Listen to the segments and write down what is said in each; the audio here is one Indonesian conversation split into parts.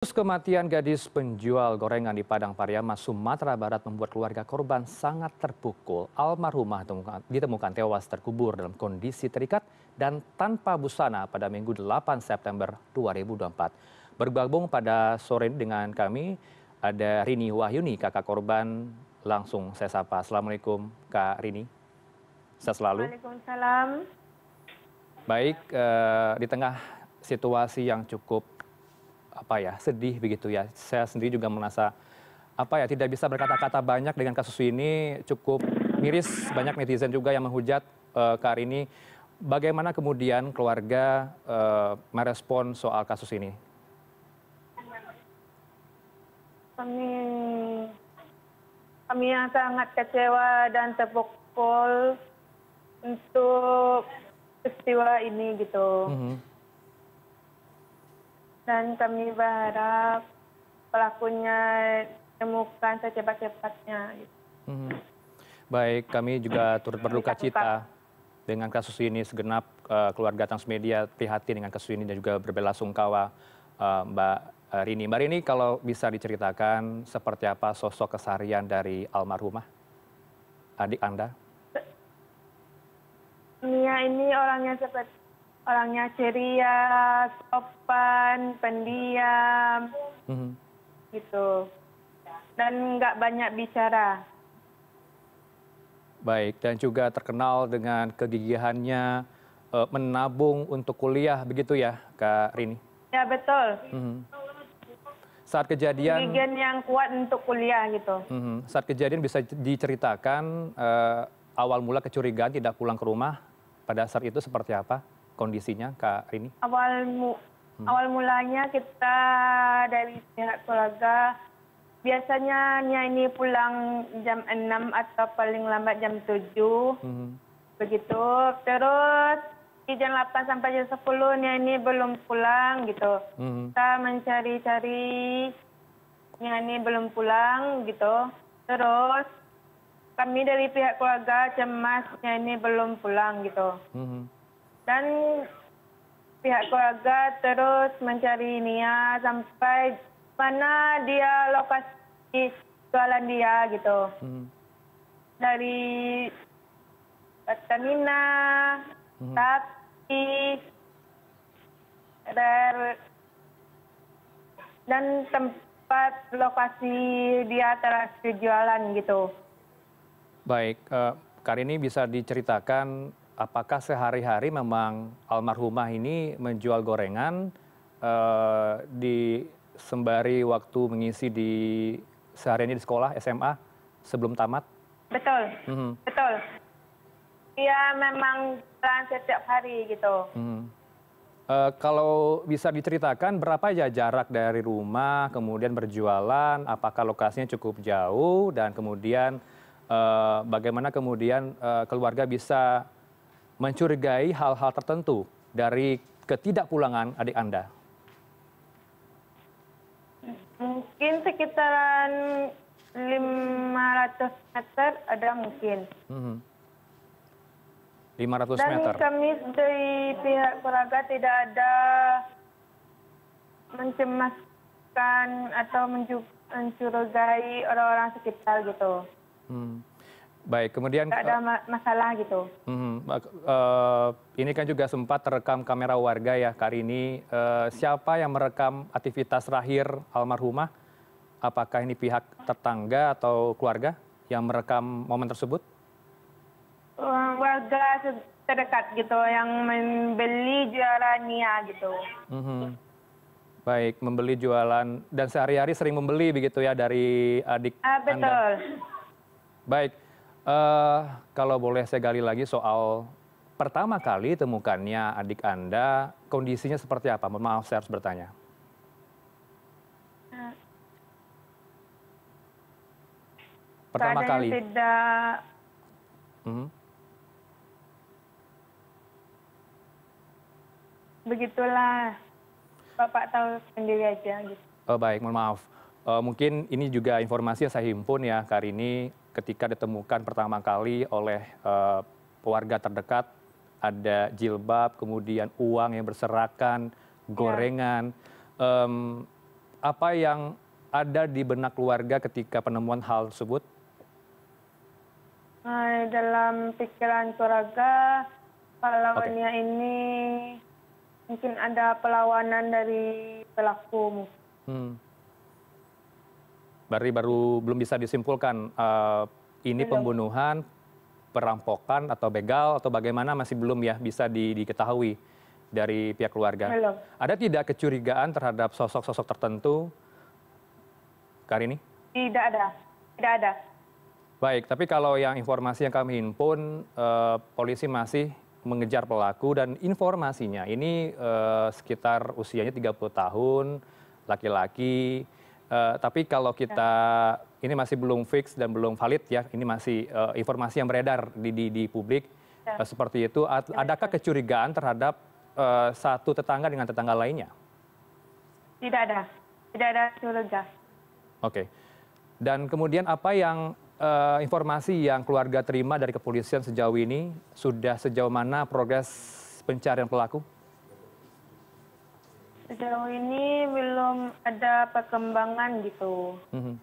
Kasus kematian gadis penjual gorengan di Padang Pariaman, Sumatera Barat membuat keluarga korban sangat terpukul. Almarhumah ditemukan tewas terkubur dalam kondisi terikat dan tanpa busana pada Minggu 8 September 2024. Bergabung pada sore dengan kami ada Rini Wahyuni, kakak korban. Langsung saya sapa. Assalamualaikum Kak Rini. Saya selalu. Waalaikumsalam. Baik, eh, di tengah situasi yang cukup apa ya sedih begitu ya. Saya sendiri juga merasa apa ya tidak bisa berkata-kata banyak dengan kasus ini cukup miris banyak netizen juga yang menghujat uh, Kak ini Bagaimana kemudian keluarga uh, merespon soal kasus ini? Kami kami yang sangat kecewa dan terpukul untuk peristiwa ini gitu. Mm -hmm dan kami berharap pelakunya ditemukan secepat-cepatnya. Hmm. Baik, kami juga turut berduka cita dengan kasus ini segenap uh, keluarga Transmedia prihatin dengan kasus ini dan juga berbela sungkawa uh, Mbak Rini. Mbak Rini, kalau bisa diceritakan seperti apa sosok keseharian dari almarhumah adik Anda? Mia ini orangnya seperti orangnya ceria, sopan, pendiam, mm-hmm. gitu. Dan nggak banyak bicara. Baik, dan juga terkenal dengan kegigihannya e, menabung untuk kuliah, begitu ya, Kak Rini? Ya, betul. Mm-hmm. Saat kejadian... Kegigihan yang kuat untuk kuliah, gitu. Mm-hmm. Saat kejadian bisa diceritakan e, awal mula kecurigaan tidak pulang ke rumah pada saat itu seperti apa? kondisinya Kak Rini? Awal mu hmm. awal mulanya kita dari pihak keluarga biasanya ini pulang jam 6 atau paling lambat jam 7. Hmm. Begitu. Terus di jam 8 sampai jam 10 Nia ini belum pulang gitu. Hmm. Kita mencari-cari Nia ini belum pulang gitu. Terus kami dari pihak keluarga cemas ini belum pulang gitu. Hmm dan pihak keluarga terus mencari nia sampai mana dia lokasi jualan dia gitu hmm. dari Pertamina, hmm tapi dan tempat lokasi dia terakhir jualan gitu. Baik, uh, Karini bisa diceritakan apakah sehari-hari memang almarhumah ini menjual gorengan eh, di sembari waktu mengisi di sehari ini di sekolah SMA sebelum tamat? Betul, mm-hmm. betul. Iya memang jalan setiap hari gitu. Mm. Uh, kalau bisa diceritakan berapa ya jarak dari rumah, kemudian berjualan, apakah lokasinya cukup jauh dan kemudian uh, bagaimana kemudian uh, keluarga bisa mencurigai hal hal tertentu dari ketidakpulangan adik Anda? Mungkin sekitaran 500 meter ada mungkin. Hmm. 500 Dan meter. Dan kami dari pihak keluarga tidak ada mencemaskan atau mencurigai orang-orang sekitar gitu. Hmm. Baik, kemudian tidak ada eh, masalah gitu. Uh, uh, ini kan juga sempat terekam kamera warga ya kali ini. Uh, eh, siapa yang merekam aktivitas terakhir almarhumah? Apakah ini pihak tetangga atau keluarga yang merekam momen tersebut? Uh, warga terdekat gitu yang membeli jualan ya gitu. Uh mhm. -huh. Baik, membeli jualan dan sehari-hari sering membeli begitu ya dari adik uh, ah, betul. Anda. Betul. Baik. Eh, kalau boleh saya gali lagi soal pertama kali temukannya adik anda kondisinya seperti apa mohon maaf saya harus bertanya eh, pertama kali tidak mhm. begitulah bapak tahu sendiri aja gitu. Oh, baik mohon maaf uh, mungkin ini juga informasi yang saya himpun ya Karini ketika ditemukan pertama kali oleh eh, warga terdekat ada jilbab kemudian uang yang berserakan ya. gorengan apa yang ada di benak keluarga ketika penemuan hal tersebut dalam pikiran keluarga pahlawannya ini mungkin ada pelawanan dari pelaku hmm berarti baru belum bisa disimpulkan eh, ini pembunuhan perampokan atau begal atau bagaimana masih belum ya bisa diketahui dari pihak keluarga. Ada tidak kecurigaan terhadap sosok-sosok tertentu, kali ini? Tidak ada, tidak ada. Baik, tapi kalau yang informasi yang kami himpun, eh, polisi masih mengejar pelaku dan informasinya ini eh, sekitar usianya 30 tahun, laki-laki, Eh, tapi kalau iya. kita ini masih belum fix dan belum valid ya ini masih eh, informasi yang beredar di publik iya. eh, seperti itu iya, adakah kecurigaan terhadap satu tetangga dengan tetangga lainnya tidak ada tidak ada curiga oke dan kemudian apa yang informasi yang keluarga terima dari kepolisian sejauh ini sudah sejauh mana progres pencarian pelaku Sejauh ini belum ada perkembangan gitu. -hmm.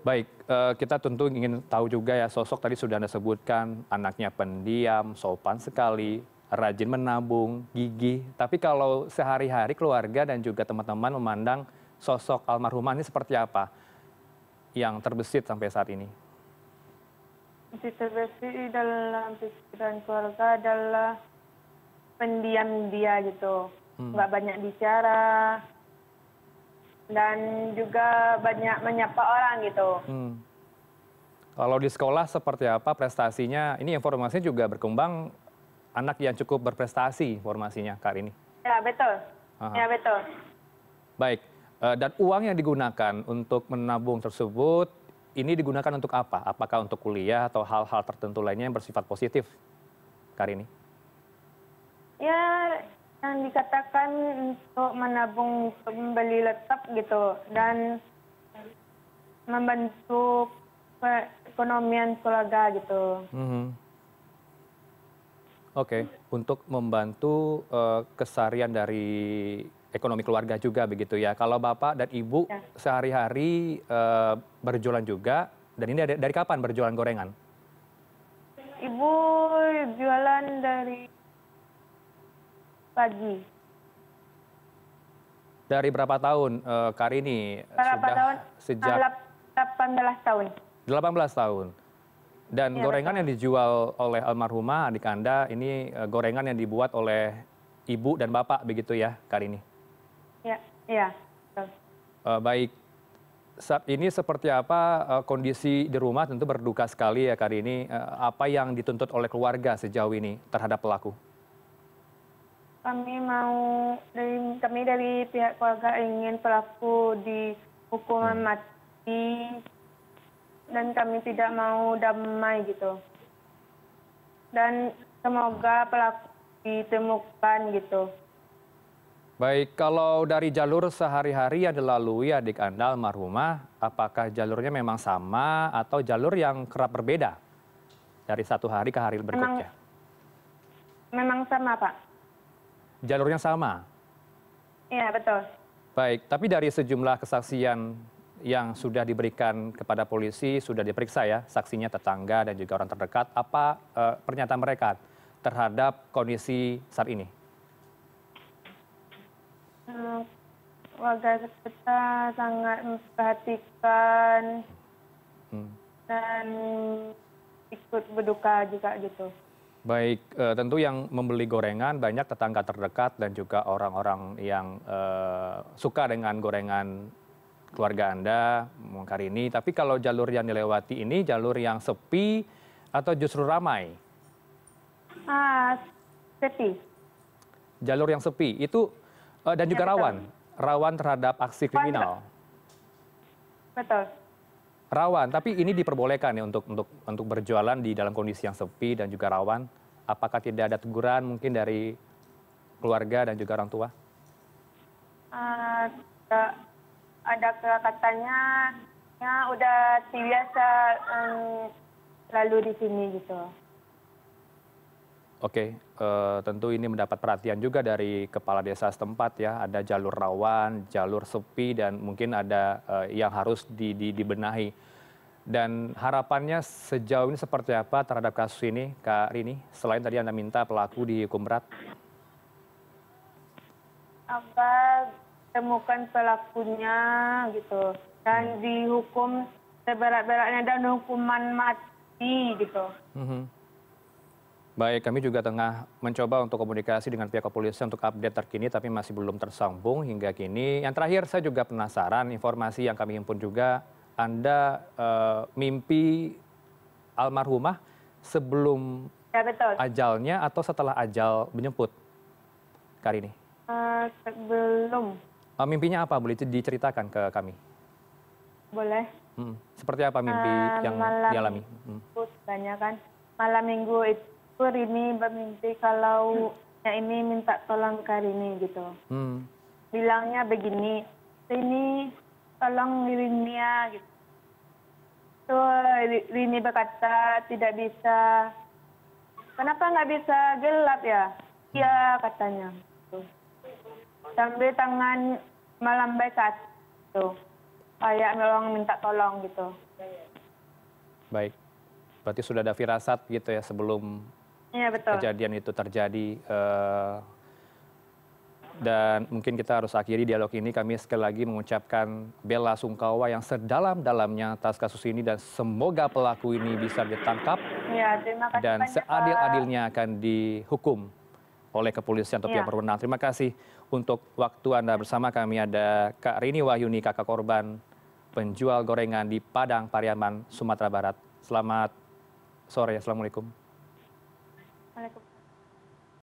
Baik, eh, kita tentu ingin tahu juga ya sosok tadi sudah Anda sebutkan, anaknya pendiam, sopan sekali, rajin menabung, gigi. Tapi kalau sehari-hari keluarga dan juga teman-teman memandang sosok almarhumah ini seperti apa yang terbesit sampai saat ini? Yang terbesit dalam pikiran keluarga adalah pendiam dia gitu hmm. nggak banyak bicara dan juga banyak menyapa orang gitu hmm. kalau di sekolah seperti apa prestasinya ini informasinya juga berkembang anak yang cukup berprestasi informasinya kali ini ya betul Aha. ya betul baik eh, dan uang yang digunakan untuk menabung tersebut ini digunakan untuk apa? Apakah untuk kuliah atau hal-hal tertentu lainnya yang bersifat positif, Karini? ya yang dikatakan untuk menabung membeli laptop gitu dan membantu perekonomian keluarga gitu. Mm -hmm. Oke, okay. untuk membantu uh, eh, kesarian dari ekonomi keluarga juga begitu ya. Kalau bapak dan ibu ya. sehari-hari uh, berjualan juga, dan ini dari kapan berjualan gorengan? Ibu jualan dari pagi. Dari berapa tahun uh, Karini berapa sudah tahun? sejak 18 tahun. 18 tahun. Dan ya, gorengan betul. yang dijual oleh almarhumah adik Anda ini uh, gorengan yang dibuat oleh ibu dan bapak begitu ya Karini? Ya, iya. Uh, baik. Saat ini seperti apa uh, kondisi di rumah tentu berduka sekali ya Karini. Uh, apa yang dituntut oleh keluarga sejauh ini terhadap pelaku? kami mau dari kami dari pihak keluarga ingin pelaku dihukuman hmm. mati dan kami tidak mau damai gitu. Dan semoga pelaku ditemukan gitu. Baik, kalau dari jalur sehari-hari yang dilalui adik Anda almarhumah, apakah jalurnya memang sama atau jalur yang kerap berbeda dari satu hari ke hari berikutnya? Memang, memang sama, Pak jalurnya sama. Iya, betul. Baik, tapi dari sejumlah kesaksian yang sudah diberikan kepada polisi, sudah diperiksa ya, saksinya tetangga dan juga orang terdekat, apa eh, pernyataan mereka terhadap kondisi saat ini? Hmm, warga kita sangat memperhatikan hmm. dan ikut berduka juga gitu. Baik, eh, tentu yang membeli gorengan banyak tetangga terdekat dan juga orang-orang yang eh, suka dengan gorengan keluarga Anda ini. Tapi kalau jalur yang dilewati ini jalur yang sepi atau justru ramai? Ah, sepi. Jalur yang sepi itu eh, dan iya, juga rawan, rawan terhadap aksi kriminal. Betul rawan. Tapi ini diperbolehkan ya untuk untuk untuk berjualan di dalam kondisi yang sepi dan juga rawan. Apakah tidak ada teguran mungkin dari keluarga dan juga orang tua? Uh, ada katanya ya udah biasa um, lalu di sini gitu. Oke, eh, tentu ini mendapat perhatian juga dari kepala desa setempat ya. Ada jalur rawan, jalur sepi, dan mungkin ada eh, yang harus di, di, dibenahi. Dan harapannya sejauh ini seperti apa terhadap kasus ini, Kak Rini? Selain tadi Anda minta pelaku dihukum berat. Apa temukan pelakunya gitu dan hmm. dihukum seberat-beratnya dan hukuman mati gitu. Mm -hmm. Baik, kami juga tengah mencoba untuk komunikasi dengan pihak kepolisian untuk update terkini, tapi masih belum tersambung hingga kini. Yang terakhir, saya juga penasaran informasi yang kami himpun juga, Anda eh, mimpi almarhumah sebelum ya, betul. ajalnya atau setelah ajal menyemput kali ini? Uh, sebelum. Uh, mimpinya apa? Boleh diceritakan ke kami? Boleh. Hmm. Seperti apa mimpi uh, yang malam dialami? Hmm. Banyak kan. Malam minggu itu ini bermimpi kalau hmm. ini minta tolong kali ini gitu. Hmm. Bilangnya begini, ini tolong Rinia gitu. So, Rini berkata tidak bisa. Kenapa nggak bisa gelap ya? Hmm. Iya hmm. katanya. Gitu. Sambil tangan melambai saat itu. Kayak nolong minta tolong gitu. Baik. Berarti sudah ada firasat gitu ya sebelum ya, betul. kejadian itu terjadi. Uh, dan mungkin kita harus akhiri dialog ini. Kami sekali lagi mengucapkan bela sungkawa yang sedalam-dalamnya atas kasus ini dan semoga pelaku ini bisa ditangkap ya, terima kasih dan seadil-adilnya akan dihukum oleh kepolisian atau pihak iya. berwenang. Terima kasih untuk waktu Anda bersama kami ada Kak Rini Wahyuni, kakak korban penjual gorengan di Padang, Pariaman, Sumatera Barat. Selamat sore, Assalamualaikum.